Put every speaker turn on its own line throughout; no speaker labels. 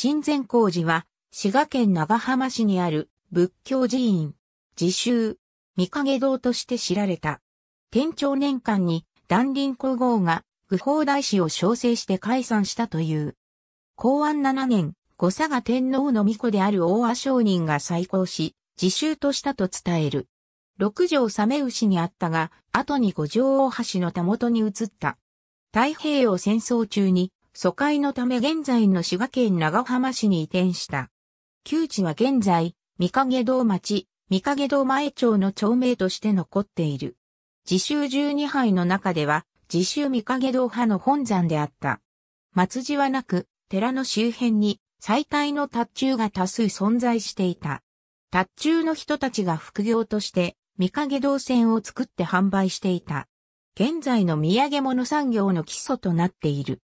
親善光寺は、滋賀県長浜市にある仏教寺院、自習、御影堂として知られた。天長年間に、団林皇后が、愚法大師を称成して解散したという。公安7年、五佐賀天皇の御子である大和商人が再興し、自習としたと伝える。六条鮫牛にあったが、後に五条大橋のたもとに移った。太平洋戦争中に疎開のため現在の滋賀県長浜市に移転した。旧地は現在、三影堂町、三影堂前町の町名として残っている。自習十二杯の中では、自習三影堂派の本山であった。松寺はなく、寺の周辺に最大の達中が多数存在していた。達中の人たちが副業として、三影堂船を作って販売していた。現在の土産物産業の基礎となっている。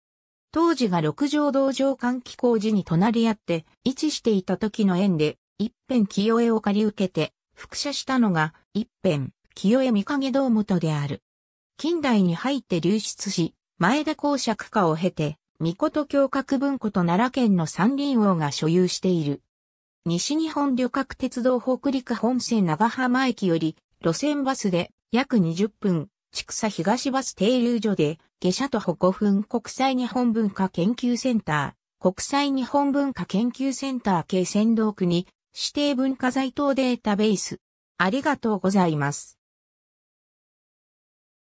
当時が六条道場換気工事に隣り合って位置していた時の縁で、一辺清江を借り受けて、複写したのが、一辺清江三影堂元である。近代に入って流出し、前田公爵家を経て、御琴教閣文庫と奈良県の三輪王が所有している。西日本旅客鉄道北陸本線長浜駅より、路線バスで約20分、畜草東バス停留所で、下車徒歩5分国際日本文化研究センター、国際日本文化研究センター系仙道区に指定文化財等データベース。ありがとうございます。